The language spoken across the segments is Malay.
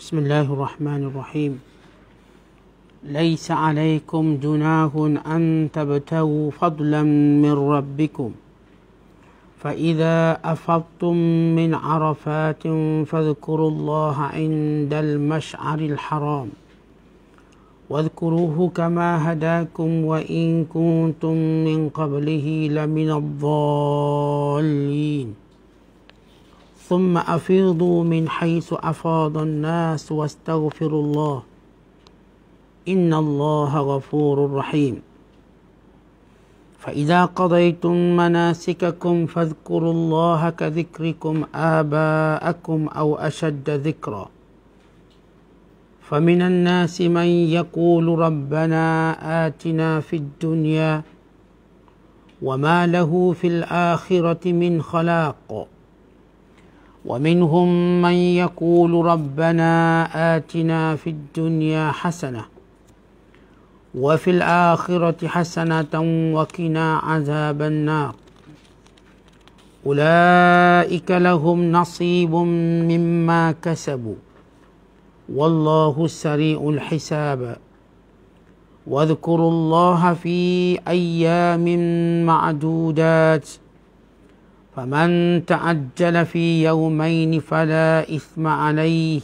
بسم الله الرحمن الرحيم ليس عليكم جناه أن تبتغوا فضلا من ربكم فإذا أفضتم من عرفات فاذكروا الله عند المشعر الحرام واذكروه كما هداكم وإن كنتم من قبله لمن الضالين ثم أفيضوا من حيث أفاض الناس واستغفروا الله إن الله غفور رحيم فإذا قضيتم مناسككم فاذكروا الله كذكركم آباءكم أو أشد ذكرًا فمن الناس من يقول ربنا آتنا في الدنيا وما له في الآخرة من خلاق ومنهم من يقول ربنا آتنا في الدنيا حسنة وفي الآخرة حسنة وقنا عذاب النار أولئك لهم نصيب مما كسبوا والله سريع الحساب واذكروا الله في أيام معدودات فمن تعجل في يومين فلا إثم عليه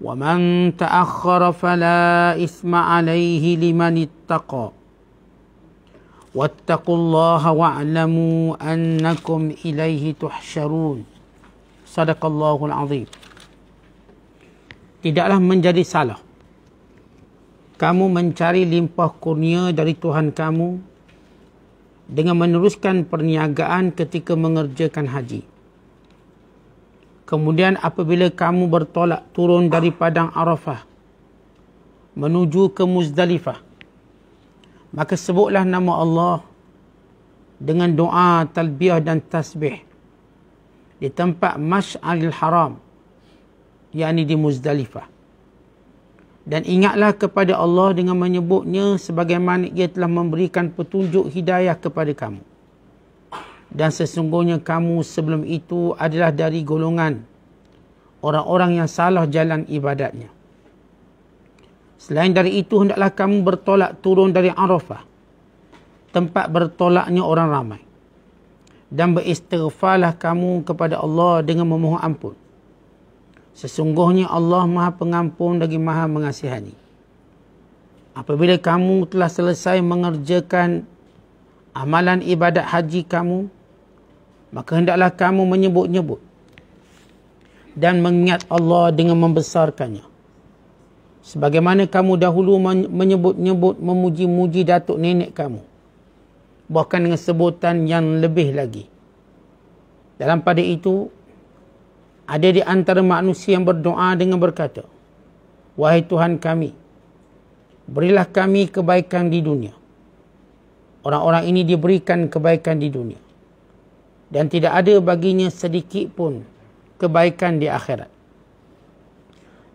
ومن تأخر فلا إثم عليه لمن اتقى واتقوا الله واعلموا أنكم إليه تحشرون صدق الله العظيم Tidaklah menjadi salah. Kamu mencari limpah kurnia dari Tuhan kamu dengan meneruskan perniagaan ketika mengerjakan haji. Kemudian apabila kamu bertolak turun dari padang Arafah menuju ke Muzdalifah, maka sebutlah nama Allah dengan doa, talbiyah dan tasbih di tempat Mash'alil Haram, iaitu di Muzdalifah. Dan ingatlah kepada Allah dengan menyebutnya sebagaimana ia telah memberikan petunjuk hidayah kepada kamu. Dan sesungguhnya kamu sebelum itu adalah dari golongan orang-orang yang salah jalan ibadatnya. Selain dari itu, hendaklah kamu bertolak turun dari Arafah, tempat bertolaknya orang ramai. Dan beristighfarlah kamu kepada Allah dengan memohon ampun. Sesungguhnya Allah Maha Pengampun lagi Maha Mengasihani. Apabila kamu telah selesai mengerjakan amalan ibadat haji kamu, maka hendaklah kamu menyebut-nyebut dan mengingat Allah dengan membesarkannya. Sebagaimana kamu dahulu menyebut-nyebut memuji-muji datuk nenek kamu. Bahkan dengan sebutan yang lebih lagi. Dalam pada itu, ada di antara manusia yang berdoa dengan berkata, Wahai Tuhan kami, berilah kami kebaikan di dunia. Orang-orang ini diberikan kebaikan di dunia. Dan tidak ada baginya sedikit pun kebaikan di akhirat.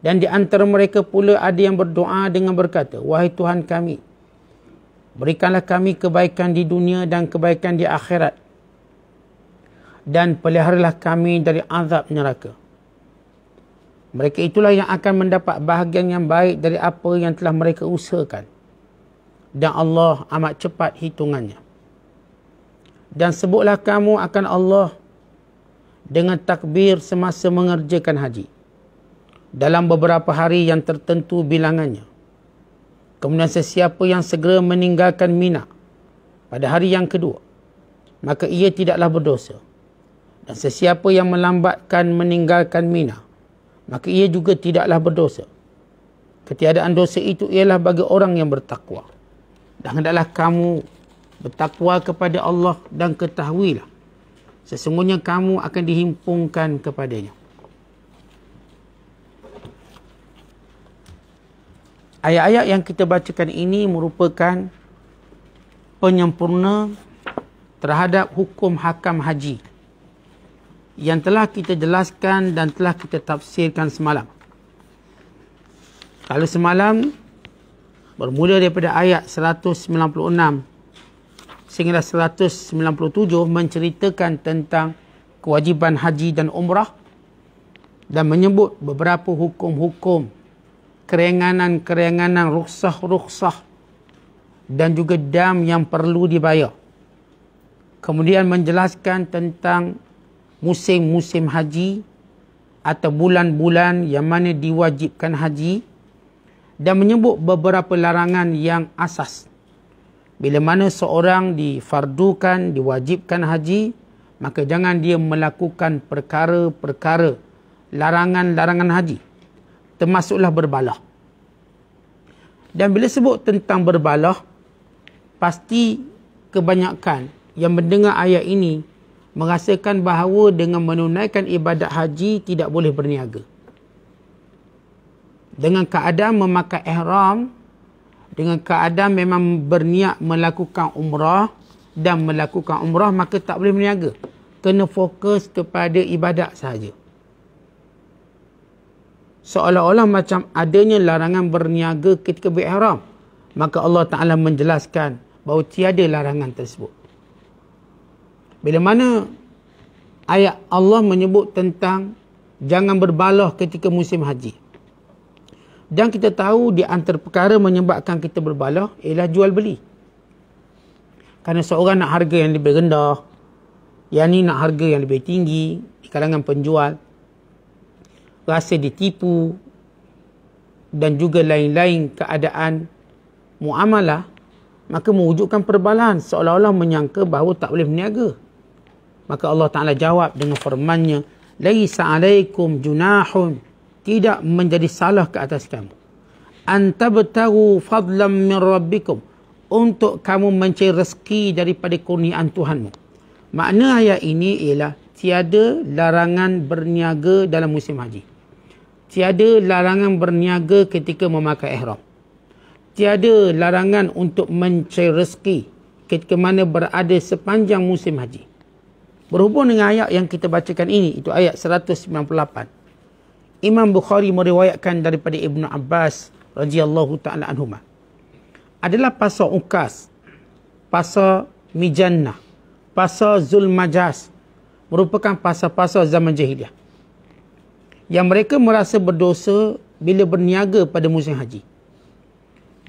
Dan di antara mereka pula ada yang berdoa dengan berkata, Wahai Tuhan kami, berikanlah kami kebaikan di dunia dan kebaikan di akhirat dan peliharalah kami dari azab neraka. Mereka itulah yang akan mendapat bahagian yang baik dari apa yang telah mereka usahakan. Dan Allah amat cepat hitungannya. Dan sebutlah kamu akan Allah dengan takbir semasa mengerjakan haji. Dalam beberapa hari yang tertentu bilangannya. Kemudian sesiapa yang segera meninggalkan minat pada hari yang kedua. Maka ia tidaklah berdosa. Dan sesiapa yang melambatkan meninggalkan Mina, maka ia juga tidaklah berdosa. Ketiadaan dosa itu ialah bagi orang yang bertakwa. Dan hendaklah kamu bertakwa kepada Allah dan ketahuilah. Sesungguhnya kamu akan dihimpungkan kepadanya. Ayat-ayat yang kita bacakan ini merupakan penyempurna terhadap hukum hakam haji yang telah kita jelaskan dan telah kita tafsirkan semalam. Kalau semalam bermula daripada ayat 196 sehingga 197 menceritakan tentang kewajiban haji dan umrah dan menyebut beberapa hukum-hukum kerenganan-kerenganan rukhsah-rukhsah dan juga dam yang perlu dibayar. Kemudian menjelaskan tentang musim-musim haji atau bulan-bulan yang mana diwajibkan haji dan menyebut beberapa larangan yang asas. Bila mana seorang difardukan, diwajibkan haji, maka jangan dia melakukan perkara-perkara larangan-larangan haji. Termasuklah berbalah. Dan bila sebut tentang berbalah, pasti kebanyakan yang mendengar ayat ini merasakan bahawa dengan menunaikan ibadat haji tidak boleh berniaga. Dengan keadaan memakai ihram, dengan keadaan memang berniat melakukan umrah dan melakukan umrah maka tak boleh berniaga. Kena fokus kepada ibadat sahaja. Seolah-olah macam adanya larangan berniaga ketika berihram. Maka Allah Ta'ala menjelaskan bahawa tiada larangan tersebut. Bila mana ayat Allah menyebut tentang jangan berbaloh ketika musim haji. Dan kita tahu di antara perkara menyebabkan kita berbaloh ialah jual beli. Kerana seorang nak harga yang lebih rendah, yang ni nak harga yang lebih tinggi di kalangan penjual, rasa ditipu dan juga lain-lain keadaan muamalah, maka mewujudkan perbalahan seolah-olah menyangka bahawa tak boleh berniaga. Maka Allah Ta'ala jawab dengan firmannya, Laisa alaikum junahun. Tidak menjadi salah ke atas kamu. Antabtahu fadlam min rabbikum. Untuk kamu mencari rezeki daripada kurniaan Tuhanmu. Makna ayat ini ialah, Tiada larangan berniaga dalam musim haji. Tiada larangan berniaga ketika memakai ihram. Tiada larangan untuk mencari rezeki ketika mana berada sepanjang musim haji. Berhubung dengan ayat yang kita bacakan ini, itu ayat 198. Imam Bukhari meriwayatkan daripada Ibnu Abbas radhiyallahu taala anhuma. Adalah pasal ukas, pasal mijannah, pasal zulmajas merupakan pasal-pasal zaman jahiliah. Yang mereka merasa berdosa bila berniaga pada musim haji.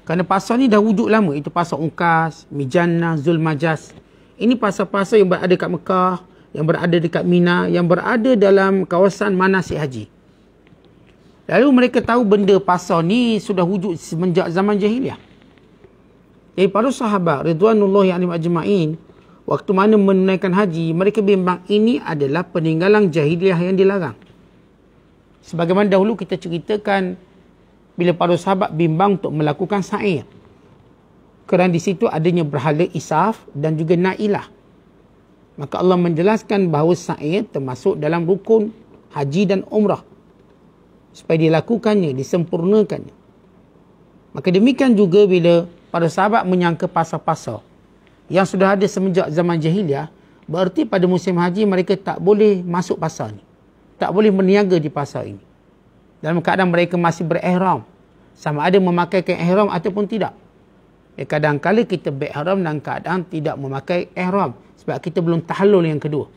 Kerana pasal ni dah wujud lama. Itu pasal ungkas, mijannah, zulmajas. Ini pasal-pasal yang berada kat Mekah, yang berada dekat Mina yang berada dalam kawasan Manasik Haji. Lalu mereka tahu benda pasar ni sudah wujud semenjak zaman jahiliah. Jadi para sahabat Ridwanullahi alim ajma'in waktu mana menunaikan haji mereka bimbang ini adalah peninggalan jahiliah yang dilarang. Sebagaimana dahulu kita ceritakan bila para sahabat bimbang untuk melakukan sa'ir. Kerana di situ adanya berhala isaf dan juga na'ilah. Maka Allah menjelaskan bahawa sa'i termasuk dalam rukun haji dan umrah. Supaya dilakukannya, disempurnakannya. Maka demikian juga bila para sahabat menyangka pasal-pasal yang sudah ada semenjak zaman jahiliah, berarti pada musim haji mereka tak boleh masuk pasal ini. Tak boleh berniaga di pasal ini. Dalam keadaan mereka masih berihram. Sama ada memakai ihram ataupun tidak. Ya, kadang kala kita berihram dan keadaan tidak memakai ihram. Sebab kita belum tahallul yang kedua.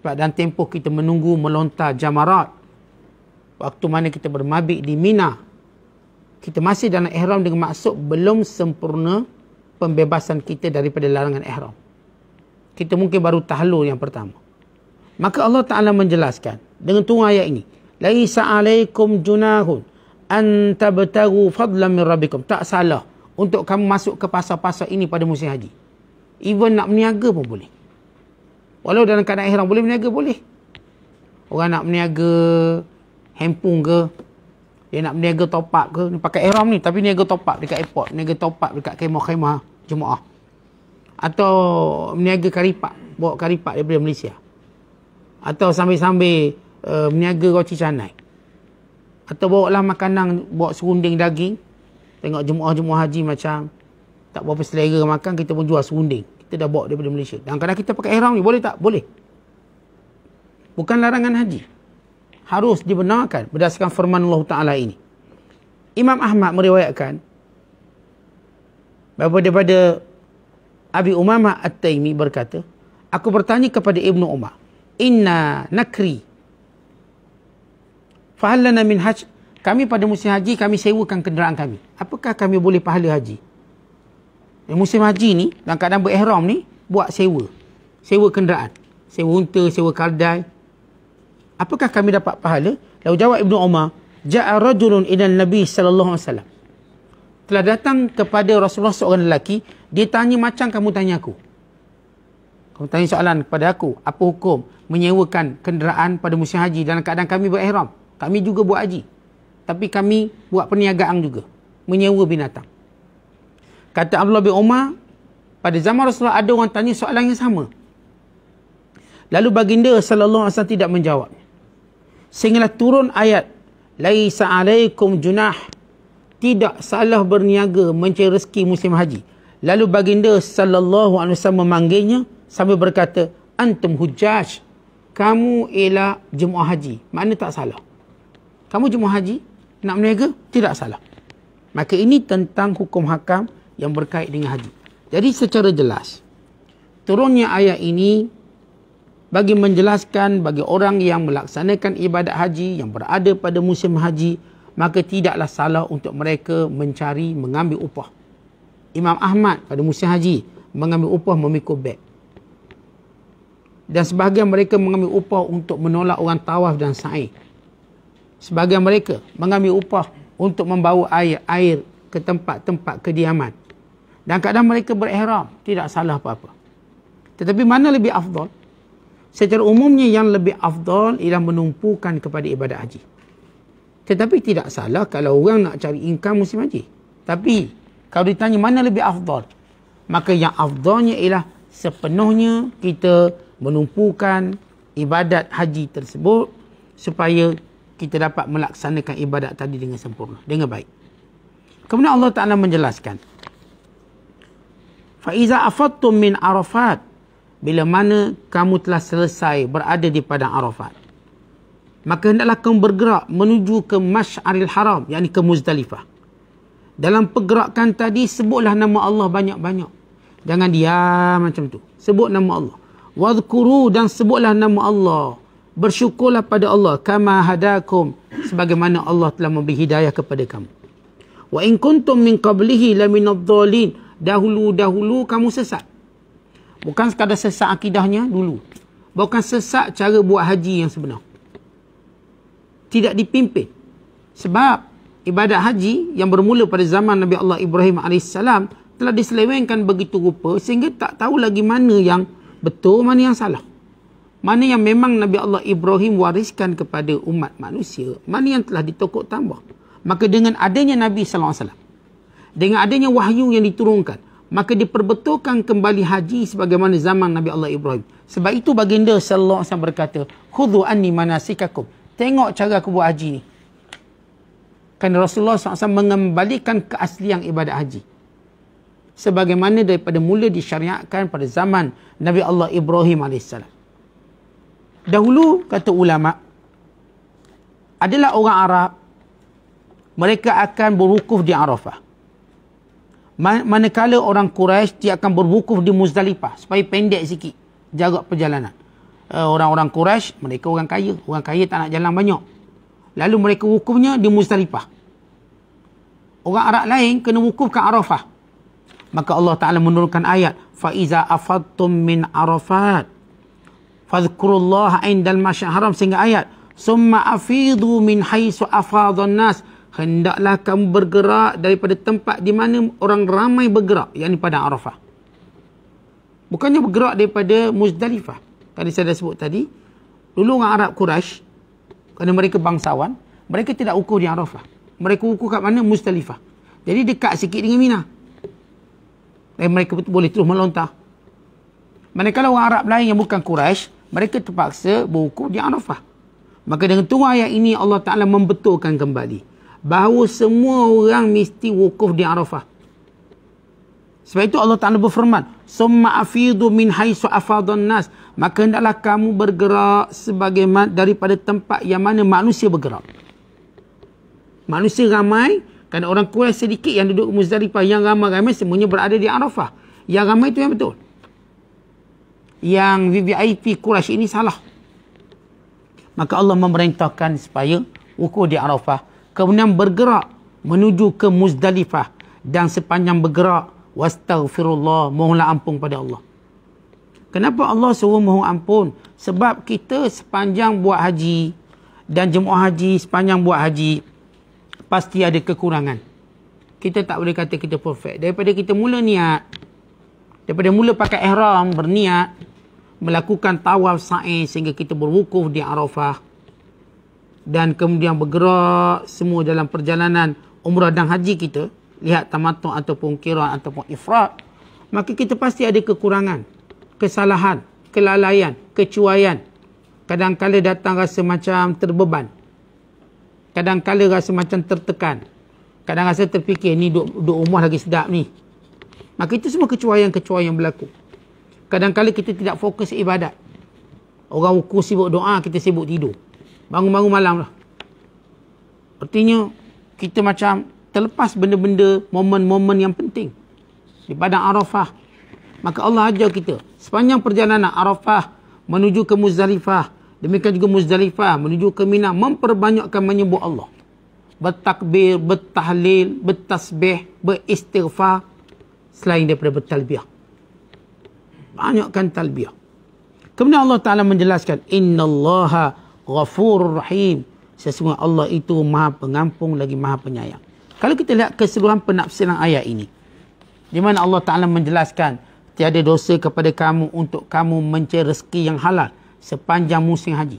Sebab dalam tempoh kita menunggu melontar jamarat. Waktu mana kita bermabik di Mina. Kita masih dalam ihram dengan maksud belum sempurna pembebasan kita daripada larangan ihram. Kita mungkin baru tahallul yang pertama. Maka Allah Ta'ala menjelaskan dengan tuan ayat ini. Laisa alaikum junahun an tabtagu fadlan min rabbikum. Tak salah untuk kamu masuk ke pasal-pasal ini pada musim haji. Even nak meniaga pun boleh. Walau dalam keadaan ihram boleh meniaga boleh. Orang nak meniaga hempung ke, dia nak meniaga top up ke, dia pakai ihram ni tapi meniaga top up dekat airport, meniaga top up dekat khemah-khemah jemaah. Atau meniaga karipak, bawa karipak daripada Malaysia. Atau sambil-sambil uh, eh, meniaga roti canai. Atau bawa lah makanan, bawa serunding daging. Tengok jemaah-jemaah haji macam tak berapa selera makan, kita pun jual serunding. Kita dah bawa daripada Malaysia. Dan kadang kita pakai ihram ni, boleh tak? Boleh. Bukan larangan haji. Harus dibenarkan berdasarkan firman Allah Ta'ala ini. Imam Ahmad meriwayatkan bahawa daripada Abi Umama At-Taimi berkata, Aku bertanya kepada Ibnu Umar, Inna nakri fahallana min haj kami pada musim haji kami sewakan kenderaan kami apakah kami boleh pahala haji musim haji ni dalam keadaan berihram ni buat sewa. Sewa kenderaan, sewa unta, sewa kardai. Apakah kami dapat pahala? Lalu jawab Ibnu Umar, ja'a rajulun ila Nabi sallallahu alaihi wasallam. Telah datang kepada Rasulullah seorang lelaki, dia tanya macam kamu tanya aku. Kamu tanya soalan kepada aku, apa hukum menyewakan kenderaan pada musim haji dalam keadaan kami berihram? Kami juga buat haji. Tapi kami buat perniagaan juga. Menyewa binatang. Kata Abdullah bin Umar, pada zaman Rasulullah ada orang tanya soalan yang sama. Lalu baginda sallallahu alaihi wasallam tidak menjawab. Sehinggalah turun ayat laisa alaikum junah tidak salah berniaga mencari rezeki musim haji. Lalu baginda sallallahu alaihi wasallam memanggilnya sambil berkata antum hujjaj kamu ialah jemaah haji. Mana tak salah. Kamu jemaah haji nak berniaga tidak salah. Maka ini tentang hukum hakam yang berkait dengan haji. Jadi secara jelas, turunnya ayat ini bagi menjelaskan bagi orang yang melaksanakan ibadat haji yang berada pada musim haji, maka tidaklah salah untuk mereka mencari mengambil upah. Imam Ahmad pada musim haji mengambil upah memikul beg. Dan sebahagian mereka mengambil upah untuk menolak orang tawaf dan sa'i. Sebahagian mereka mengambil upah untuk membawa air air ke tempat-tempat kediaman dan kadang mereka berihram. Tidak salah apa-apa. Tetapi mana lebih afdol? Secara umumnya yang lebih afdol ialah menumpukan kepada ibadat haji. Tetapi tidak salah kalau orang nak cari income musim haji. Tapi kalau ditanya mana lebih afdol? Maka yang afdolnya ialah sepenuhnya kita menumpukan ibadat haji tersebut supaya kita dapat melaksanakan ibadat tadi dengan sempurna, dengan baik. Kemudian Allah Ta'ala menjelaskan. Faiza afattum min Arafat. Bila mana kamu telah selesai berada di padang Arafat. Maka hendaklah kamu bergerak menuju ke Mash'aril Haram. Yang ke Muzdalifah. Dalam pergerakan tadi sebutlah nama Allah banyak-banyak. Jangan diam macam tu. Sebut nama Allah. Wadhkuru dan sebutlah nama Allah. Bersyukurlah pada Allah. Kama hadakum. Sebagaimana Allah telah memberi hidayah kepada kamu. Wa in kuntum min qablihi laminadzalin dahulu-dahulu kamu sesat. Bukan sekadar sesat akidahnya dulu. Bukan sesat cara buat haji yang sebenar. Tidak dipimpin. Sebab ibadat haji yang bermula pada zaman Nabi Allah Ibrahim AS telah diselewengkan begitu rupa sehingga tak tahu lagi mana yang betul, mana yang salah. Mana yang memang Nabi Allah Ibrahim wariskan kepada umat manusia, mana yang telah ditokok tambah. Maka dengan adanya Nabi SAW, dengan adanya wahyu yang diturunkan maka diperbetulkan kembali haji sebagaimana zaman Nabi Allah Ibrahim sebab itu baginda sallallahu alaihi wasallam berkata khudhu anni manasikakum tengok cara aku buat haji ni kan Rasulullah SAW mengembalikan keaslian ibadat haji sebagaimana daripada mula disyariatkan pada zaman Nabi Allah Ibrahim AS dahulu kata ulama adalah orang Arab mereka akan berwukuf di Arafah manakala orang Quraisy dia akan berwukuf di Muzdalifah supaya pendek sikit jarak perjalanan. Eh, orang-orang Quraisy mereka orang kaya, orang kaya tak nak jalan banyak. Lalu mereka wukufnya di Muzdalifah. Orang Arab lain kena wukuf ke Arafah. Maka Allah Taala menurunkan ayat fa iza afadtum min Arafat fadhkurullaha indal masyhar haram sehingga ayat summa afidu min haitsu afadun nas hendaklah kamu bergerak daripada tempat di mana orang ramai bergerak, yang di pada Arafah. Bukannya bergerak daripada Muzdalifah. Kali saya dah sebut tadi, dulu orang Arab Quraisy kerana mereka bangsawan, mereka tidak ukur di Arafah. Mereka ukur kat mana? Muzdalifah. Jadi dekat sikit dengan Mina. Dan mereka boleh terus melontar. Manakala orang Arab lain yang bukan Quraisy, mereka terpaksa berukur di Arafah. Maka dengan tuan ayat ini Allah Ta'ala membetulkan kembali bahawa semua orang mesti wukuf di Arafah. Sebab itu Allah Ta'ala berfirman, Summa afidu min haisu afadun nas. Maka hendaklah kamu bergerak sebagaimana daripada tempat yang mana manusia bergerak. Manusia ramai, kerana orang kuat sedikit yang duduk Muzdalifah, yang ramai-ramai semuanya berada di Arafah. Yang ramai itu yang betul. Yang VIP Quraisy ini salah. Maka Allah memerintahkan supaya wukuf di Arafah kemudian bergerak menuju ke Muzdalifah dan sepanjang bergerak wastaghfirullah mohonlah ampun pada Allah. Kenapa Allah suruh mohon ampun? Sebab kita sepanjang buat haji dan jemaah haji sepanjang buat haji pasti ada kekurangan. Kita tak boleh kata kita perfect. Daripada kita mula niat, daripada mula pakai ihram berniat melakukan tawaf sa'i sehingga kita berwukuf di Arafah, dan kemudian bergerak semua dalam perjalanan umrah dan haji kita lihat tamattu ataupun qiran ataupun ifrat maka kita pasti ada kekurangan kesalahan kelalaian kecuaian kadang-kala datang rasa macam terbeban kadang-kala rasa macam tertekan kadang rasa terfikir ni duduk, duduk rumah lagi sedap ni maka itu semua kecuaian-kecuaian berlaku kadang-kala kita tidak fokus ibadat orang wuku buat doa kita sibuk tidur bangun-bangun malam lah. Artinya, kita macam terlepas benda-benda, momen-momen yang penting. Di padang Arafah. Maka Allah ajar kita, sepanjang perjalanan Arafah menuju ke Muzdalifah, demikian juga Muzdalifah menuju ke Mina, memperbanyakkan menyebut Allah. Bertakbir, bertahlil, bertasbih, beristighfar, selain daripada bertalbiah. Banyakkan talbiah. Kemudian Allah Ta'ala menjelaskan, Inna Allaha Ghafurur Rahim. Sesungguhnya Allah itu maha pengampun lagi maha penyayang. Kalau kita lihat keseluruhan penafsiran ayat ini. Di mana Allah Ta'ala menjelaskan. Tiada dosa kepada kamu untuk kamu mencari rezeki yang halal. Sepanjang musim haji.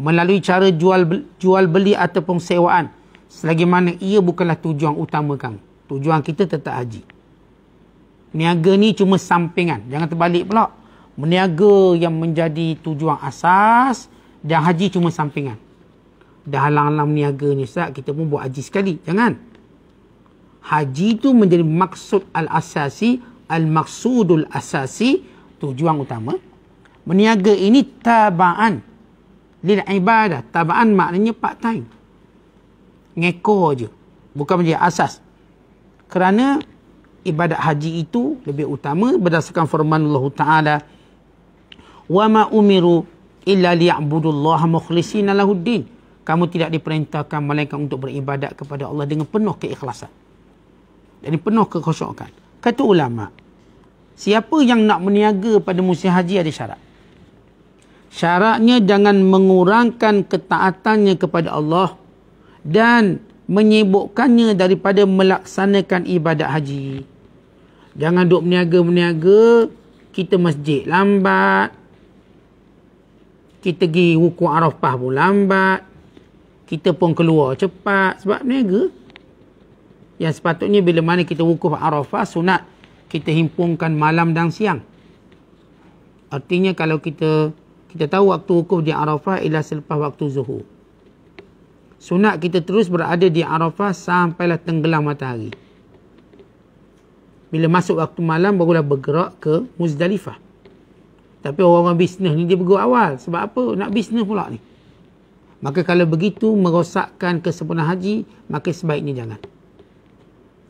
Melalui cara jual, jual beli ataupun sewaan. Selagi mana ia bukanlah tujuan utama kamu. Tujuan kita tetap haji. Niaga ni cuma sampingan. Jangan terbalik pula. Meniaga yang menjadi tujuan asas. Dan haji cuma sampingan. Dah halang-halang niaga ni Ustaz, kita pun buat haji sekali. Jangan. Haji tu menjadi maksud al-asasi, al-maksudul asasi, tujuan utama. Meniaga ini tabaan. Lila ibadah. Tabaan maknanya part time. Ngekor je. Bukan menjadi asas. Kerana ibadat haji itu lebih utama berdasarkan firman Allah Ta'ala. Wa ma umiru illa liya'budullaha mukhlisina lahuddin. Kamu tidak diperintahkan malaikat untuk beribadat kepada Allah dengan penuh keikhlasan. Jadi penuh kekosongan. Kata ulama, siapa yang nak meniaga pada musim haji ada syarat. Syaratnya jangan mengurangkan ketaatannya kepada Allah dan menyebukkannya daripada melaksanakan ibadat haji. Jangan duk meniaga-meniaga, kita masjid lambat, kita pergi wuku Arafah pun lambat. Kita pun keluar cepat sebab berniaga. Yang sepatutnya bila mana kita wukuf Arafah sunat kita himpungkan malam dan siang. Artinya kalau kita kita tahu waktu wukuf di Arafah ialah selepas waktu zuhur. Sunat kita terus berada di Arafah sampailah tenggelam matahari. Bila masuk waktu malam barulah bergerak ke Muzdalifah. Tapi orang-orang bisnes ni dia bergerak awal. Sebab apa? Nak bisnes pula ni. Maka kalau begitu merosakkan kesempurnaan haji, maka sebaiknya jangan.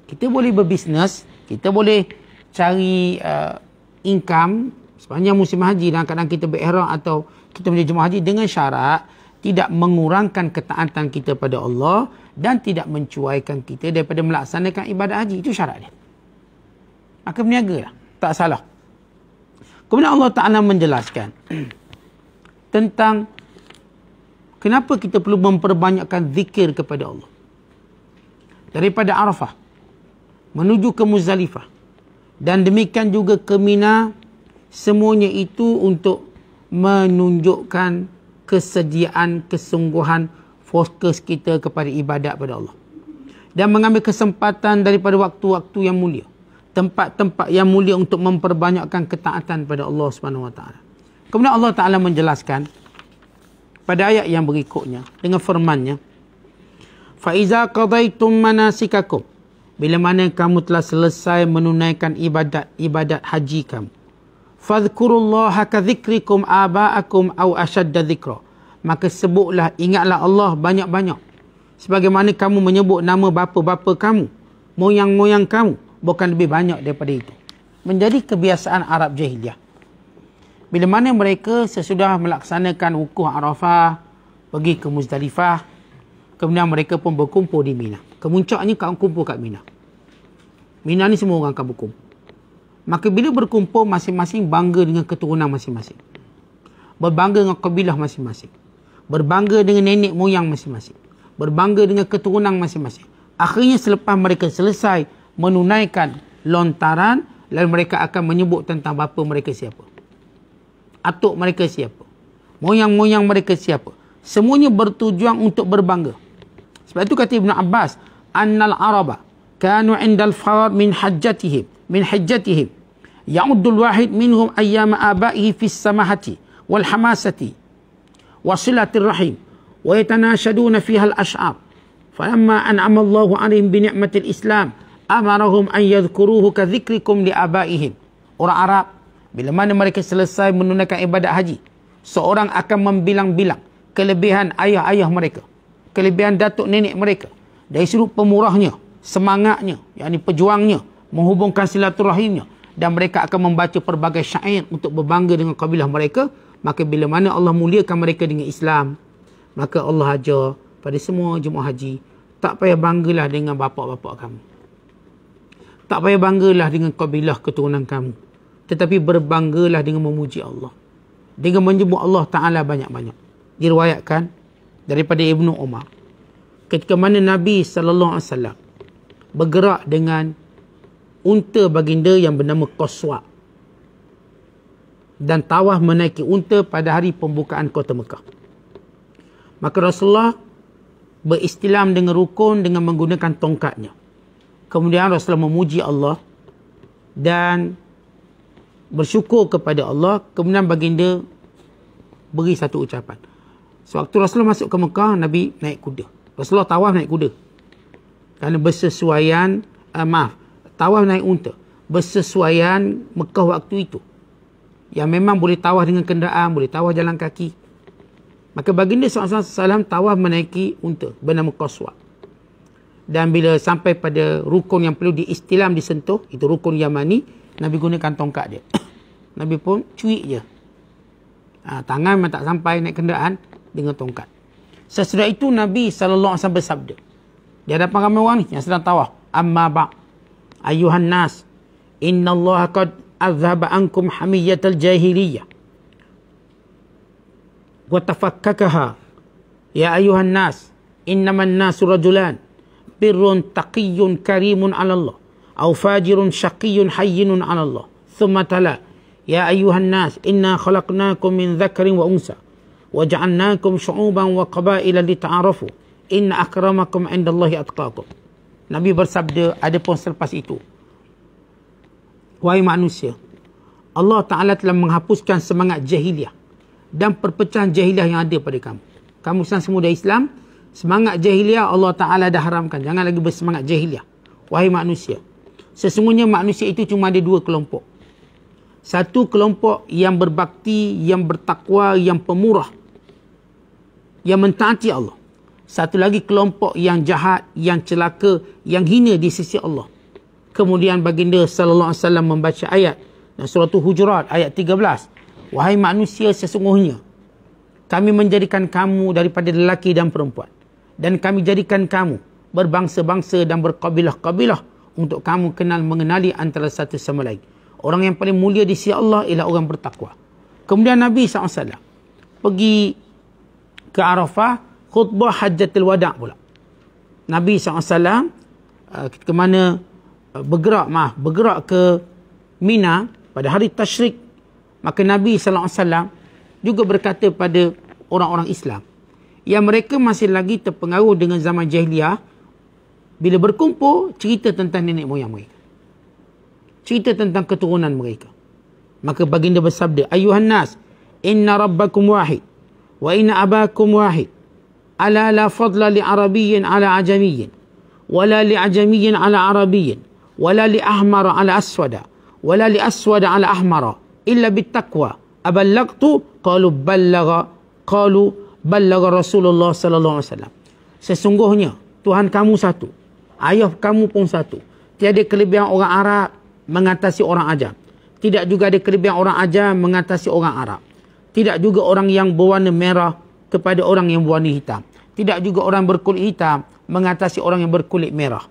Kita boleh berbisnes, kita boleh cari uh, income sepanjang musim haji dan kadang kita berihram atau kita menjadi jemaah haji dengan syarat tidak mengurangkan ketaatan kita pada Allah dan tidak mencuaikan kita daripada melaksanakan ibadat haji. Itu syarat dia. Maka berniagalah. Tak salah. Kemudian Allah Ta'ala menjelaskan tentang kenapa kita perlu memperbanyakkan zikir kepada Allah. Daripada Arafah menuju ke Muzdalifah dan demikian juga ke Mina semuanya itu untuk menunjukkan kesediaan, kesungguhan fokus kita kepada ibadat kepada Allah. Dan mengambil kesempatan daripada waktu-waktu yang mulia tempat-tempat yang mulia untuk memperbanyakkan ketaatan pada Allah Subhanahu Wa Taala. Kemudian Allah Taala menjelaskan pada ayat yang berikutnya dengan firman-Nya Fa iza qadaytum manasikakum bila mana kamu telah selesai menunaikan ibadat-ibadat haji kamu fadhkurullaha ka dhikrikum aba'akum aw ashadda dhikra maka sebutlah ingatlah Allah banyak-banyak sebagaimana kamu menyebut nama bapa-bapa kamu moyang-moyang kamu bukan lebih banyak daripada itu. Menjadi kebiasaan Arab jahiliah. Bila mana mereka sesudah melaksanakan wukuh Arafah, pergi ke Muzdalifah, kemudian mereka pun berkumpul di Mina. Kemuncaknya kau kumpul kat Mina. Mina ni semua orang akan berkumpul. Maka bila berkumpul, masing-masing bangga dengan keturunan masing-masing. Berbangga dengan kabilah masing-masing. Berbangga dengan nenek moyang masing-masing. Berbangga dengan keturunan masing-masing. Akhirnya selepas mereka selesai menunaikan lontaran lalu mereka akan menyebut tentang bapa mereka siapa. Atuk mereka siapa. Moyang-moyang mereka siapa. Semuanya bertujuan untuk berbangga. Sebab itu kata Ibn Abbas, Annal Araba kanu indal farad min hajjatihim. Min hajjatihim. Ya'udul wahid minhum ayyama abaihi fis samahati wal hamasati wasilatir rahim wa yatanashaduna fiha al ash'ar falamma an'ama Allahu 'alaihim bi islam amarahum an yadhkuruhu ka dhikrikum li abaihim. Orang Arab bila mana mereka selesai menunaikan ibadat haji, seorang akan membilang-bilang kelebihan ayah-ayah mereka, kelebihan datuk nenek mereka. Dari sudut pemurahnya, semangatnya, yakni pejuangnya, menghubungkan silaturahimnya dan mereka akan membaca pelbagai syair untuk berbangga dengan kabilah mereka, maka bila mana Allah muliakan mereka dengan Islam, maka Allah ajar pada semua jemaah haji tak payah banggalah dengan bapa-bapa kamu. Tak payah banggalah dengan kabilah keturunan kamu. Tetapi berbanggalah dengan memuji Allah. Dengan menyebut Allah Ta'ala banyak-banyak. Diruayatkan daripada Ibnu Umar. Ketika mana Nabi Sallallahu Alaihi Wasallam bergerak dengan unta baginda yang bernama Qaswa dan tawah menaiki unta pada hari pembukaan kota Mekah. Maka Rasulullah beristilam dengan rukun dengan menggunakan tongkatnya. Kemudian Rasulullah memuji Allah dan bersyukur kepada Allah. Kemudian baginda beri satu ucapan. Sewaktu Rasulullah masuk ke Mekah, Nabi naik kuda. Rasulullah tawaf naik kuda. Kerana bersesuaian, uh, maaf, tawaf naik unta. Bersesuaian Mekah waktu itu. Yang memang boleh tawaf dengan kenderaan, boleh tawaf jalan kaki. Maka baginda SAW tawaf menaiki unta bernama Qaswat dan bila sampai pada rukun yang perlu diistilam disentuh itu rukun yamani nabi gunakan tongkat dia nabi pun cuik je ha, tangan memang tak sampai naik kenderaan dengan tongkat sesudah itu nabi sallallahu alaihi wasallam bersabda di hadapan ramai orang ni yang sedang tawaf amma ba ayuhan nas innallaha qad azhaba ankum hamiyatal jahiliyah wa tafakkakaha ya ayuhan nas Inna innaman nasu rajulan birrun taqiyyun karimun ala Allah. Au fajirun syaqiyyun hayyinun ala Allah. Thumma tala. Ya ayuhan nas, inna khalaqnakum min zakarin wa unsa. Waja'annakum syu'uban wa qaba'ila li ta'arafu. Inna akramakum inda Allahi atqakum. Nabi bersabda, ada pun selepas itu. Wahai manusia, Allah Ta'ala telah menghapuskan semangat jahiliah dan perpecahan jahiliah yang ada pada kamu. Kamu semua dah Islam, Semangat jahiliah Allah Ta'ala dah haramkan. Jangan lagi bersemangat jahiliah. Wahai manusia. Sesungguhnya manusia itu cuma ada dua kelompok. Satu kelompok yang berbakti, yang bertakwa, yang pemurah. Yang mentaati Allah. Satu lagi kelompok yang jahat, yang celaka, yang hina di sisi Allah. Kemudian baginda Sallallahu Alaihi Wasallam membaca ayat. Dan surah tu Hujurat ayat 13. Wahai manusia sesungguhnya. Kami menjadikan kamu daripada lelaki dan perempuan dan kami jadikan kamu berbangsa-bangsa dan berkabilah-kabilah untuk kamu kenal mengenali antara satu sama lain. Orang yang paling mulia di sisi Allah ialah orang bertakwa. Kemudian Nabi SAW pergi ke Arafah khutbah hajatil wadah, pula. Nabi SAW uh, eh, ke mana eh, bergerak maaf, bergerak ke Mina pada hari Tashrik. Maka Nabi SAW juga berkata pada orang-orang Islam yang mereka masih lagi terpengaruh dengan zaman jahiliah bila berkumpul cerita tentang nenek moyang mereka cerita tentang keturunan mereka maka baginda bersabda ayuhan nas inna rabbakum wahid wa inna abakum wahid ala la fadla li arabiyyin ala ajamiyyin wala li ajamiyyin ala arabiyyin wala li ahmara ala aswada wala li aswada ala ahmara illa bit taqwa aballagtu qalu ballagha qalu ballagha Rasulullah sallallahu alaihi wasallam. Sesungguhnya Tuhan kamu satu. Ayah kamu pun satu. Tiada kelebihan orang Arab mengatasi orang Ajam. Tidak juga ada kelebihan orang Ajam mengatasi orang Arab. Tidak juga orang yang berwarna merah kepada orang yang berwarna hitam. Tidak juga orang berkulit hitam mengatasi orang yang berkulit merah.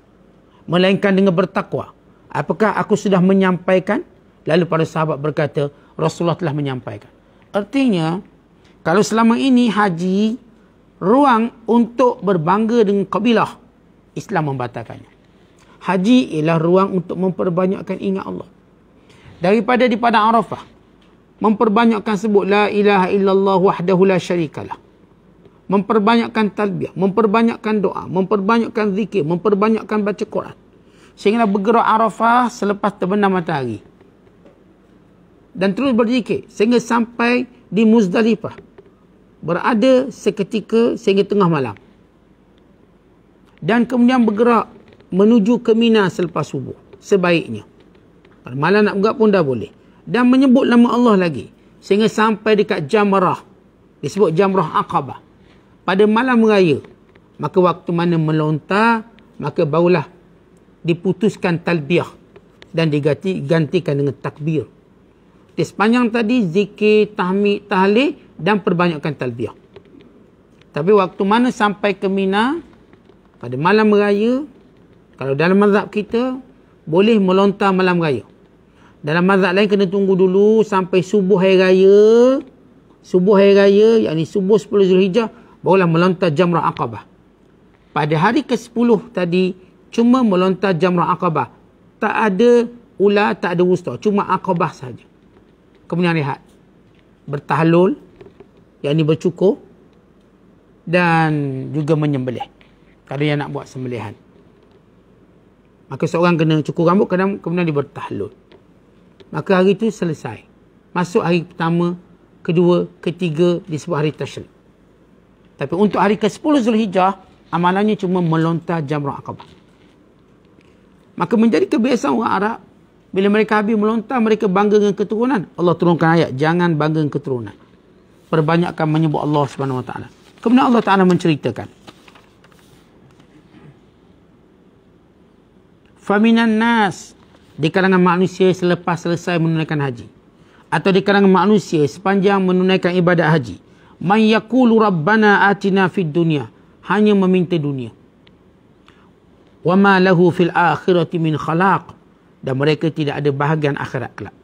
Melainkan dengan bertakwa. Apakah aku sudah menyampaikan? Lalu para sahabat berkata, Rasulullah telah menyampaikan. Artinya, kalau selama ini haji ruang untuk berbangga dengan kabilah, Islam membatalkannya. Haji ialah ruang untuk memperbanyakkan ingat Allah. Daripada di padang Arafah, memperbanyakkan sebut la ilaha illallah wahdahu la syarikalah. Memperbanyakkan talbiah, memperbanyakkan doa, memperbanyakkan zikir, memperbanyakkan baca Quran. Sehingga bergerak Arafah selepas terbenam matahari. Dan terus berzikir sehingga sampai di Muzdalifah berada seketika sehingga tengah malam. Dan kemudian bergerak menuju ke Mina selepas subuh. Sebaiknya. Pada malam nak bergerak pun dah boleh. Dan menyebut nama Allah lagi. Sehingga sampai dekat Jamrah. Disebut Jamrah Aqabah. Pada malam raya. Maka waktu mana melontar, maka barulah diputuskan talbiah. Dan digantikan dengan takbir. Di sepanjang tadi, zikir, tahmid, tahlih, dan perbanyakkan talbiah. Tapi waktu mana sampai ke Mina, pada malam raya, kalau dalam mazhab kita, boleh melontar malam raya. Dalam mazhab lain kena tunggu dulu sampai subuh hari raya. Subuh hari raya, yakni subuh 10 Zulhijjah, barulah melontar jamrah akabah. Pada hari ke-10 tadi, cuma melontar jamrah akabah. Tak ada ular, tak ada wusta, Cuma akabah saja. Kemudian rehat. Bertahlul, yang ini bercukur dan juga menyembelih. Tak yang nak buat sembelihan. Maka seorang kena cukur rambut kadang kemudian dia bertahlul. Maka hari itu selesai. Masuk hari pertama, kedua, ketiga disebut hari tashrik. Tapi untuk hari ke-10 Zulhijjah, amalannya cuma melontar jamrah akabah. Maka menjadi kebiasaan orang Arab, bila mereka habis melontar, mereka bangga dengan keturunan. Allah turunkan ayat, jangan bangga dengan keturunan perbanyakkan menyebut Allah Subhanahu Wa Taala. Kemudian Allah Taala menceritakan. Faminan nas di kalangan manusia selepas selesai menunaikan haji atau di kalangan manusia sepanjang menunaikan ibadat haji man yaqulu rabbana atina fid dunya hanya meminta dunia wa ma lahu fil akhirati min khalaq dan mereka tidak ada bahagian akhirat kelak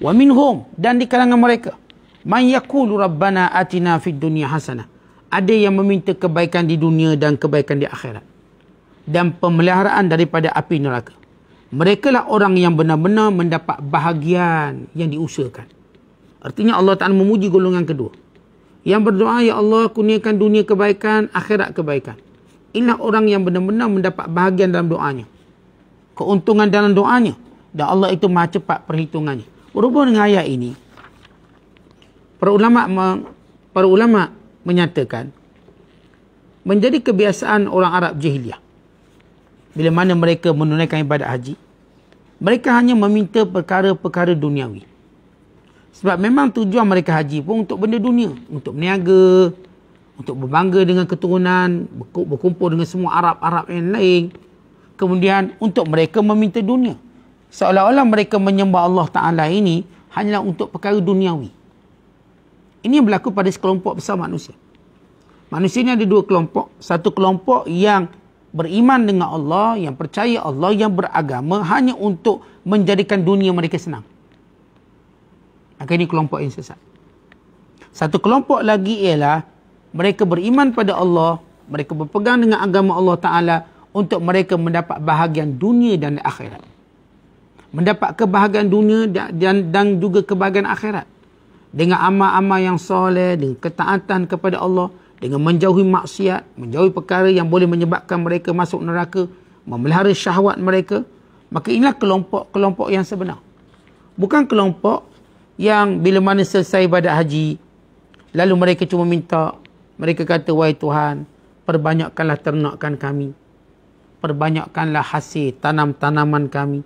wa minhum dan di kalangan mereka Man yakulu rabbana atina fid dunya hasanah. Ada yang meminta kebaikan di dunia dan kebaikan di akhirat. Dan pemeliharaan daripada api neraka. Mereka lah orang yang benar-benar mendapat bahagian yang diusahakan. Artinya Allah Ta'ala memuji golongan kedua. Yang berdoa, Ya Allah kuniakan dunia kebaikan, akhirat kebaikan. Inilah orang yang benar-benar mendapat bahagian dalam doanya. Keuntungan dalam doanya. Dan Allah itu maha cepat perhitungannya. Berhubung dengan ayat ini, para ulama para ulama menyatakan menjadi kebiasaan orang Arab jahiliah bila mana mereka menunaikan ibadat haji mereka hanya meminta perkara-perkara duniawi sebab memang tujuan mereka haji pun untuk benda dunia untuk berniaga untuk berbangga dengan keturunan berkumpul dengan semua Arab-Arab yang lain kemudian untuk mereka meminta dunia seolah-olah mereka menyembah Allah Taala ini hanyalah untuk perkara duniawi ini yang berlaku pada sekelompok besar manusia. Manusia ini ada dua kelompok. Satu kelompok yang beriman dengan Allah, yang percaya Allah, yang beragama hanya untuk menjadikan dunia mereka senang. Maka ini kelompok yang sesat. Satu kelompok lagi ialah mereka beriman pada Allah, mereka berpegang dengan agama Allah Ta'ala untuk mereka mendapat bahagian dunia dan akhirat. Mendapat kebahagiaan dunia dan, juga kebahagiaan akhirat dengan amal-amal yang soleh, dengan ketaatan kepada Allah, dengan menjauhi maksiat, menjauhi perkara yang boleh menyebabkan mereka masuk neraka, memelihara syahwat mereka, maka inilah kelompok-kelompok yang sebenar. Bukan kelompok yang bila mana selesai ibadat haji, lalu mereka cuma minta, mereka kata, Wahai Tuhan, perbanyakkanlah ternakan kami. Perbanyakkanlah hasil tanam-tanaman kami.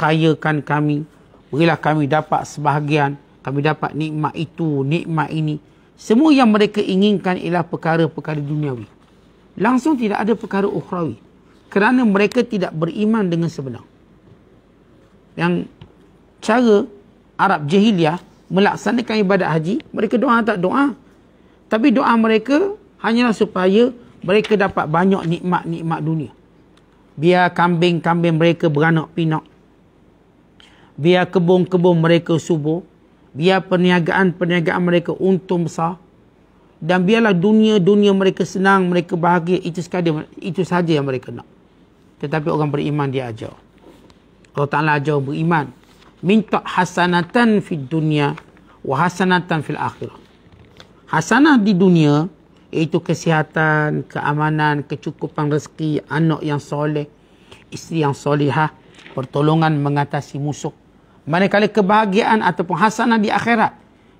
Kayakan kami. Berilah kami dapat sebahagian tapi dapat nikmat itu, nikmat ini. Semua yang mereka inginkan ialah perkara-perkara duniawi. Langsung tidak ada perkara ukhrawi. Kerana mereka tidak beriman dengan sebenar. Yang cara Arab jahiliah melaksanakan ibadat haji, mereka doa tak doa. Tapi doa mereka hanyalah supaya mereka dapat banyak nikmat-nikmat dunia. Biar kambing-kambing mereka beranak pinak. Biar kebun-kebun mereka subur biar perniagaan-perniagaan mereka untung besar dan biarlah dunia-dunia mereka senang, mereka bahagia, itu sekadar itu saja yang mereka nak. Tetapi orang beriman dia ajar. Kalau Ta'ala ajar beriman, minta hasanatan fi dunia wa hasanatan fil akhirah. Hasanah di dunia iaitu kesihatan, keamanan, kecukupan rezeki, anak yang soleh, isteri yang solehah, pertolongan mengatasi musuh, Manakala kebahagiaan ataupun hasanah di akhirat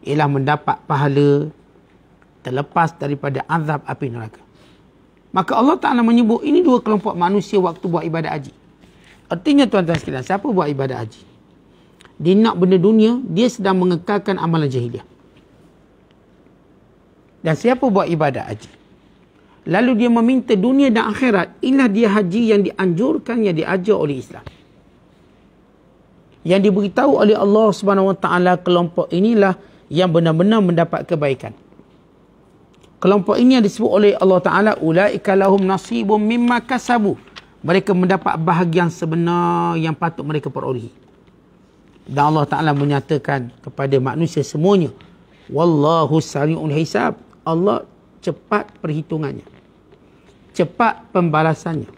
ialah mendapat pahala terlepas daripada azab api neraka. Maka Allah Ta'ala menyebut ini dua kelompok manusia waktu buat ibadat haji. Artinya tuan-tuan sekalian, siapa buat ibadat haji? Dia nak benda dunia, dia sedang mengekalkan amalan jahiliah. Dan siapa buat ibadat haji? Lalu dia meminta dunia dan akhirat, inilah dia haji yang dianjurkan, yang diajar oleh Islam yang diberitahu oleh Allah Subhanahu Wa Taala kelompok inilah yang benar-benar mendapat kebaikan. Kelompok ini yang disebut oleh Allah Taala ulaika lahum nasibum mimma kasabu. Mereka mendapat bahagian sebenar yang patut mereka perolehi. Dan Allah Taala menyatakan kepada manusia semuanya, wallahu sari'ul hisab. Allah cepat perhitungannya. Cepat pembalasannya.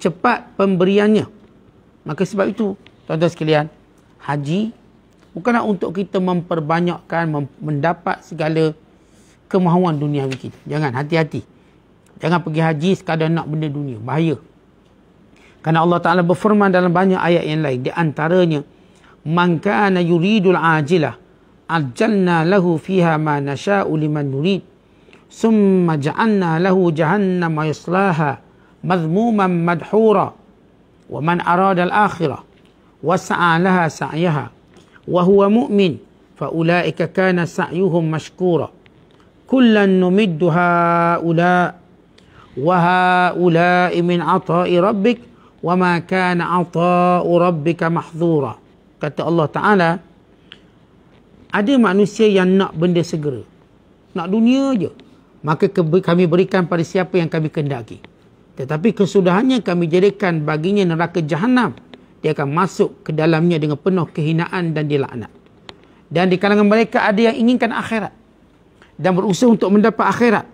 Cepat pemberiannya. Maka sebab itu Tuan-tuan sekalian, haji bukanlah untuk kita memperbanyakkan, mem- mendapat segala kemahuan dunia kita. Jangan, hati-hati. Jangan pergi haji sekadar nak benda dunia. Bahaya. Kerana Allah Ta'ala berfirman dalam banyak ayat yang lain. Di antaranya, Man kana yuridul ajilah, ajalna lahu fiha ma nasha'u liman nurid, summa ja'anna lahu jahannama yuslaha, madhmuman madhura, wa man arada al-akhirah wasa'a laha sa'yaha wa huwa mu'min fa ulaika kana sa'yuhum mashkura kullan numiddu haula wa haula min ata'i rabbik wa ma kana ata'u rabbika mahdhura kata Allah Taala ada manusia yang nak benda segera nak dunia je maka kami berikan pada siapa yang kami kendaki tetapi kesudahannya kami jadikan baginya neraka jahanam dia akan masuk ke dalamnya dengan penuh kehinaan dan dilaknat. Dan di kalangan mereka ada yang inginkan akhirat dan berusaha untuk mendapat akhirat.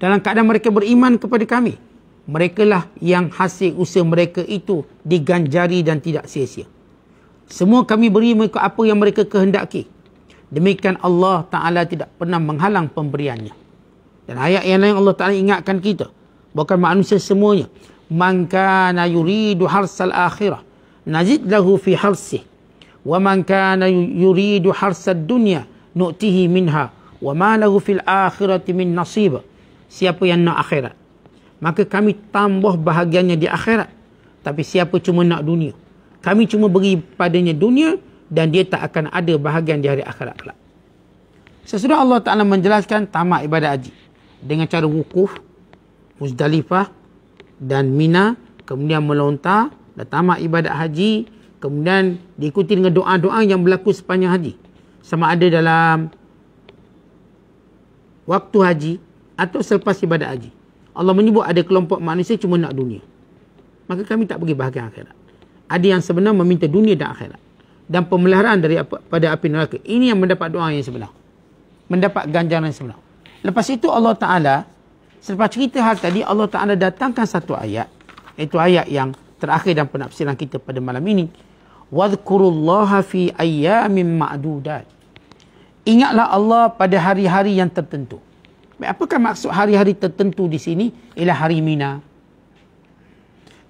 Dalam keadaan mereka beriman kepada kami, merekalah yang hasil usaha mereka itu diganjari dan tidak sia-sia. Semua kami beri mereka apa yang mereka kehendaki. Demikian Allah Ta'ala tidak pernah menghalang pemberiannya. Dan ayat yang lain Allah Ta'ala ingatkan kita. Bukan manusia semuanya man kana yuridu harsal akhirah najid lahu fi harsih wa man kana yuridu harsad dunya nu'tihi minha wa ma lahu fil akhirati min nasib siapa yang nak akhirat maka kami tambah bahagiannya di akhirat tapi siapa cuma nak dunia kami cuma beri padanya dunia dan dia tak akan ada bahagian di hari akhirat kelak sesudah Allah Taala menjelaskan tamak ibadat haji dengan cara wukuf Muzdalifah, dan Mina kemudian melontar dan tamat ibadat haji kemudian diikuti dengan doa-doa yang berlaku sepanjang haji sama ada dalam waktu haji atau selepas ibadat haji Allah menyebut ada kelompok manusia cuma nak dunia maka kami tak pergi bahagian akhirat ada yang sebenar meminta dunia dan akhirat dan pemeliharaan dari apa, pada api neraka ini yang mendapat doa yang sebenar mendapat ganjaran yang sebenar lepas itu Allah Ta'ala Selepas cerita hal tadi, Allah Ta'ala datangkan satu ayat. Itu ayat yang terakhir dalam penafsiran kita pada malam ini. وَذْكُرُ اللَّهَ فِي أَيَّامٍ مَعْدُودَاتٍ Ingatlah Allah pada hari-hari yang tertentu. Apakah maksud hari-hari tertentu di sini? Ialah hari Mina.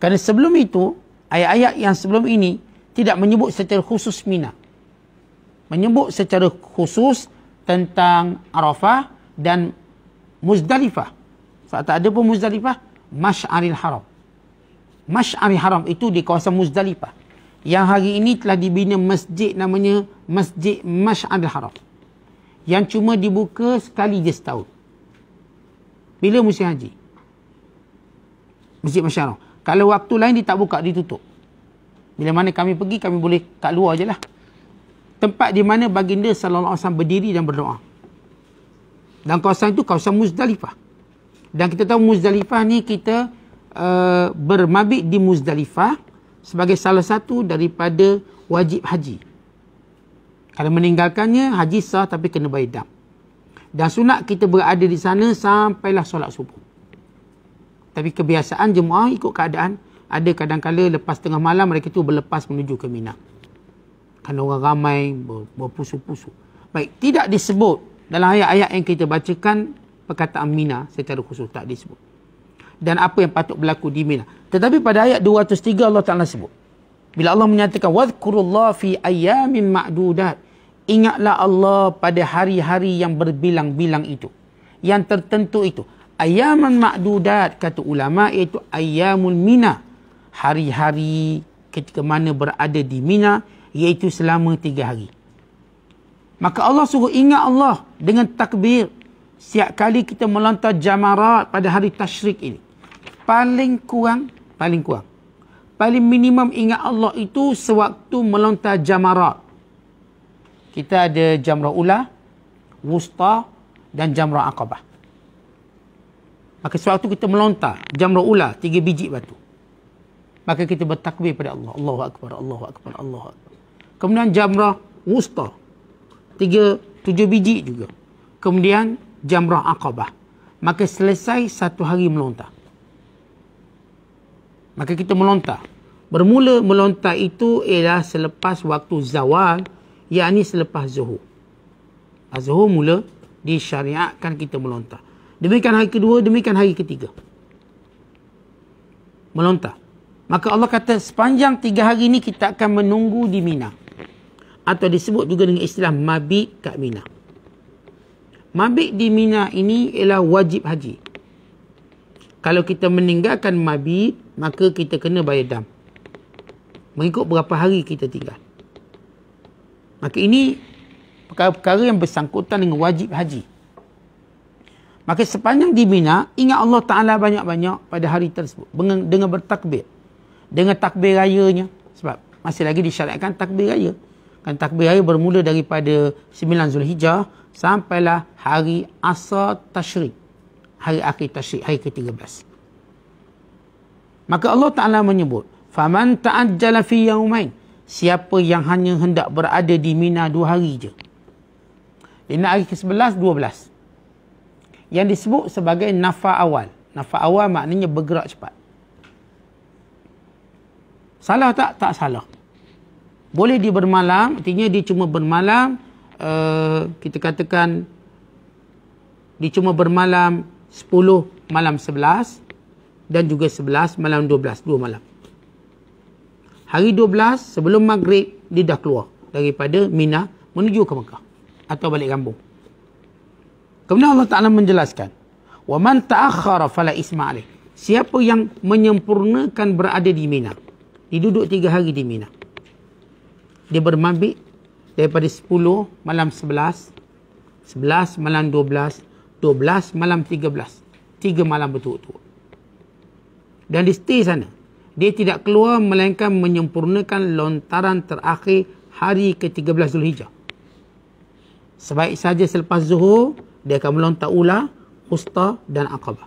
Kerana sebelum itu, ayat-ayat yang sebelum ini tidak menyebut secara khusus Mina. Menyebut secara khusus tentang Arafah dan Muzdalifah. Sebab tak ada pun Muzdalifah. Mash'aril haram. Mash'aril haram itu di kawasan Muzdalifah. Yang hari ini telah dibina masjid namanya Masjid Mash'aril haram. Yang cuma dibuka sekali je setahun. Bila musim haji? Masjid Mash'aril haram. Kalau waktu lain dia tak buka, dia tutup. Bila mana kami pergi, kami boleh kat luar je lah. Tempat di mana baginda SAW berdiri dan berdoa. Dan kawasan itu kawasan Muzdalifah. Dan kita tahu Muzdalifah ni kita uh, eh, bermabik di Muzdalifah sebagai salah satu daripada wajib haji. Kalau meninggalkannya, haji sah tapi kena bayar dam. Dan sunat kita berada di sana sampailah solat subuh. Tapi kebiasaan jemaah ikut keadaan, ada kadang-kala lepas tengah malam mereka tu berlepas menuju ke Mina. Kerana orang ramai berpusu-pusu. Baik, tidak disebut dalam ayat-ayat yang kita bacakan perkataan Mina secara khusus tak disebut. Dan apa yang patut berlaku di Mina. Tetapi pada ayat 203 Allah Ta'ala sebut. Bila Allah menyatakan, Wadhkurullah fi ayamin ma'dudat. Ingatlah Allah pada hari-hari yang berbilang-bilang itu. Yang tertentu itu. Ayaman ma'dudat, kata ulama, itu ayamul Mina. Hari-hari ketika mana berada di Mina, iaitu selama tiga hari. Maka Allah suruh ingat Allah dengan takbir setiap kali kita melontar jamarat pada hari tashrik ini. Paling kurang, paling kurang. Paling minimum ingat Allah itu sewaktu melontar jamarat. Kita ada jamrah ulah, wusta dan jamrah akabah. Maka sewaktu kita melontar jamrah ulah, tiga biji batu. Maka kita bertakbir pada Allah. Allahu Akbar, Allahu Akbar, Allahu Akbar. Kemudian jamrah wusta. Tiga, tujuh biji juga. Kemudian jamrah akabah. Maka selesai satu hari melontar. Maka kita melontar. Bermula melontar itu ialah selepas waktu zawal, yakni selepas zuhur. Zuhur mula disyariatkan kita melontar. Demikian hari kedua, demikian hari ketiga. Melontar. Maka Allah kata sepanjang tiga hari ini kita akan menunggu di Mina. Atau disebut juga dengan istilah mabi kat Mina. Mabik di Mina ini ialah wajib haji. Kalau kita meninggalkan mabik, maka kita kena bayar dam. Mengikut berapa hari kita tinggal. Maka ini perkara-perkara yang bersangkutan dengan wajib haji. Maka sepanjang di Mina, ingat Allah Ta'ala banyak-banyak pada hari tersebut. Dengan, dengan bertakbir. Dengan takbir rayanya. Sebab masih lagi disyaratkan takbir raya. Kan takbir raya bermula daripada 9 Zulhijjah sampailah hari Asar Tashrik. Hari akhir Tashrik, hari ke-13. Maka Allah Ta'ala menyebut, فَمَنْ تَعَجَّلَ فِي يَوْمَيْنِ Siapa yang hanya hendak berada di Mina dua hari je. Ini hari ke-11, 12. Yang disebut sebagai nafa awal. Nafa awal maknanya bergerak cepat. Salah tak? Tak salah. Boleh dia bermalam, artinya dia cuma bermalam, uh, kita katakan dia cuma bermalam 10 malam 11 dan juga 11 malam 12, 2 malam. Hari 12 sebelum maghrib dia dah keluar daripada Mina menuju ke Mekah atau balik kampung. Kemudian Allah Taala menjelaskan, "Wa man ta'akhkhara fala isma Siapa yang menyempurnakan berada di Mina, diduduk tiga hari di Mina. Dia bermabit daripada 10 malam 11, 11 malam 12, 12 malam 13. 3 malam betul-betul. Dan di stay sana. Dia tidak keluar melainkan menyempurnakan lontaran terakhir hari ke-13 Zulhijjah. Sebaik saja selepas zuhur, dia akan melontar ular, usta dan akabah.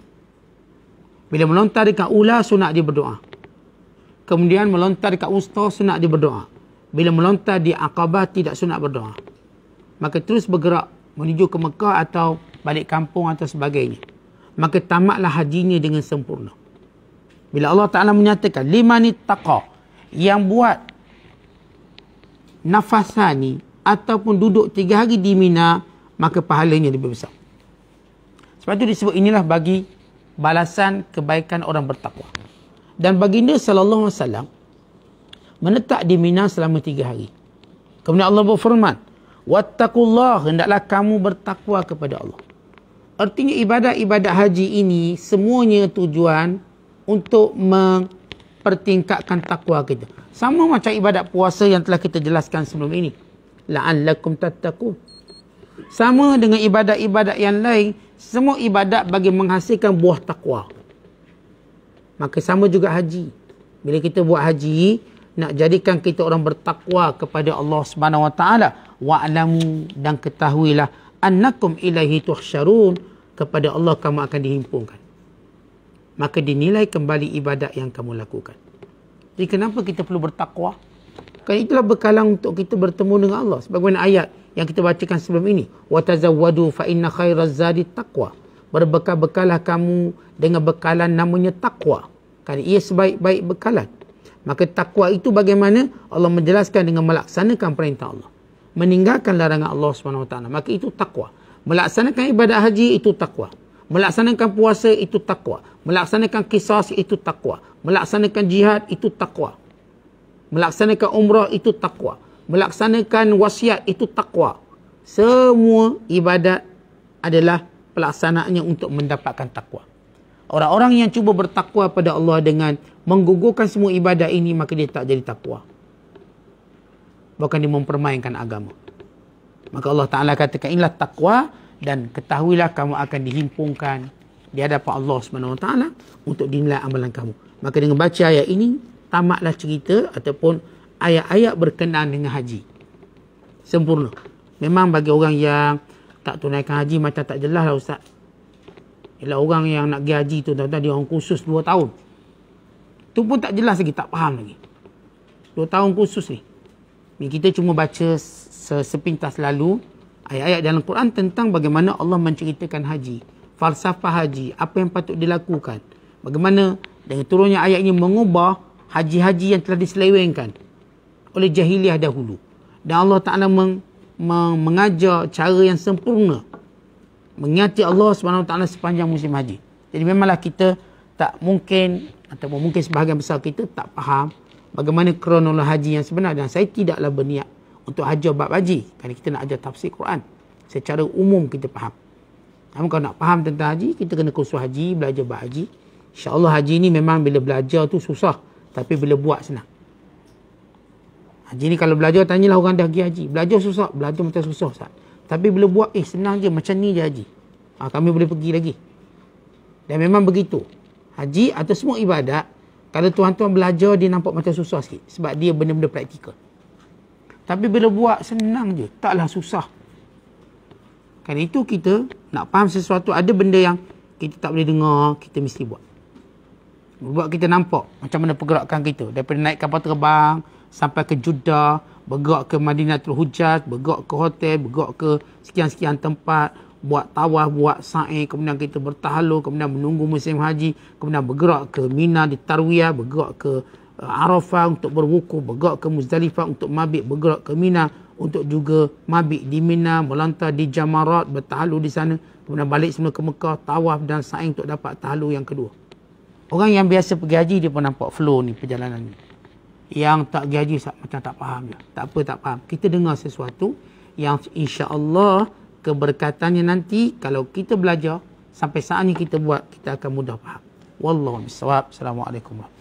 Bila melontar dekat ular, sunat dia berdoa. Kemudian melontar dekat usta, sunat dia berdoa bila melontar di Aqabah tidak sunat berdoa. Maka terus bergerak menuju ke Mekah atau balik kampung atau sebagainya. Maka tamatlah hajinya dengan sempurna. Bila Allah Ta'ala menyatakan, lima ni taqa yang buat nafasani ataupun duduk tiga hari di Mina, maka pahalanya lebih besar. Sebab itu disebut inilah bagi balasan kebaikan orang bertakwa. Dan baginda sallallahu alaihi menetap di Mina selama tiga hari. Kemudian Allah berfirman, Wattakullah, hendaklah kamu bertakwa kepada Allah. Artinya ibadat-ibadat haji ini semuanya tujuan untuk mempertingkatkan takwa kita. Sama macam ibadat puasa yang telah kita jelaskan sebelum ini. La'allakum tattaku. Sama dengan ibadat-ibadat yang lain, semua ibadat bagi menghasilkan buah takwa. Maka sama juga haji. Bila kita buat haji, nak jadikan kita orang bertakwa kepada Allah Subhanahu Wa Taala. Wa'lamu dan ketahuilah annakum ilaihi tuhsyarun kepada Allah kamu akan dihimpunkan. Maka dinilai kembali ibadat yang kamu lakukan. Jadi kenapa kita perlu bertakwa? Kan itulah bekalan untuk kita bertemu dengan Allah. Sebagaimana ayat yang kita bacakan sebelum ini. Watazawwadu fa inna khairaz zadi taqwa. Berbekal-bekalah kamu dengan bekalan namanya takwa. Kan ia sebaik-baik bekalan. Maka takwa itu bagaimana Allah menjelaskan dengan melaksanakan perintah Allah. Meninggalkan larangan Allah SWT. Maka itu takwa. Melaksanakan ibadah haji itu takwa. Melaksanakan puasa itu takwa. Melaksanakan kisah itu takwa. Melaksanakan jihad itu takwa. Melaksanakan umrah itu takwa. Melaksanakan wasiat itu takwa. Semua ibadat adalah pelaksanaannya untuk mendapatkan takwa. Orang-orang yang cuba bertakwa pada Allah dengan menggugurkan semua ibadah ini, maka dia tak jadi takwa. Bahkan dia mempermainkan agama. Maka Allah Ta'ala katakan, inilah takwa dan ketahuilah kamu akan dihimpungkan di hadapan Allah Subhanahu Wa Ta'ala untuk dinilai amalan kamu. Maka dengan baca ayat ini, tamatlah cerita ataupun ayat-ayat berkenaan dengan haji. Sempurna. Memang bagi orang yang tak tunaikan haji macam tak jelas lah Ustaz. Ialah orang yang nak pergi haji tu, tuan-tuan, dia orang khusus 2 tahun. Tu pun tak jelas lagi, tak faham lagi. 2 tahun khusus ni. Ni kita cuma baca sepintas lalu ayat-ayat dalam Quran tentang bagaimana Allah menceritakan haji, falsafah haji, apa yang patut dilakukan. Bagaimana dengan turunnya ayat ini mengubah haji-haji yang telah diselewengkan oleh jahiliah dahulu. Dan Allah Ta'ala meng, meng, mengajar cara yang sempurna mengingati Allah Subhanahu taala sepanjang musim haji. Jadi memanglah kita tak mungkin ataupun mungkin sebahagian besar kita tak faham bagaimana kronologi haji yang sebenar dan saya tidaklah berniat untuk ajar bab haji kerana kita nak ajar tafsir Quran. Secara umum kita faham. Namun kalau nak faham tentang haji, kita kena kursus haji, belajar bab haji. InsyaAllah haji ni memang bila belajar tu susah. Tapi bila buat senang. Haji ni kalau belajar, tanyalah orang dah pergi haji. Belajar susah, belajar macam susah. Ustaz. Tapi bila buat, eh senang je macam ni je haji. Ha, kami boleh pergi lagi. Dan memang begitu. Haji atau semua ibadat, kalau tuan-tuan belajar, dia nampak macam susah sikit. Sebab dia benda-benda praktikal. Tapi bila buat, senang je. Taklah susah. Kerana itu kita nak faham sesuatu, ada benda yang kita tak boleh dengar, kita mesti buat. Buat kita nampak macam mana pergerakan kita. Daripada naik kapal terbang, sampai ke Judah, bergerak ke Madinatul Hujaz, bergerak ke hotel, bergerak ke sekian-sekian tempat, buat tawaf, buat sa'i, kemudian kita bertahalul, kemudian menunggu musim haji, kemudian bergerak ke Mina di Tarwiyah, bergerak ke eh, Arafah untuk berwuku, bergerak ke Muzdalifah untuk mabik, bergerak ke Mina untuk juga mabik di Mina, melantar di Jamarat, bertahalul di sana, kemudian balik semula ke Mekah, tawaf dan sa'i untuk dapat tahalul yang kedua. Orang yang biasa pergi haji, dia pun nampak flow ni perjalanan ni yang tak gaji macam tak faham dia. Tak apa tak faham. Kita dengar sesuatu yang insya-Allah keberkatannya nanti kalau kita belajar sampai saat ni kita buat kita akan mudah faham. Wallahu a'lam. Assalamualaikum.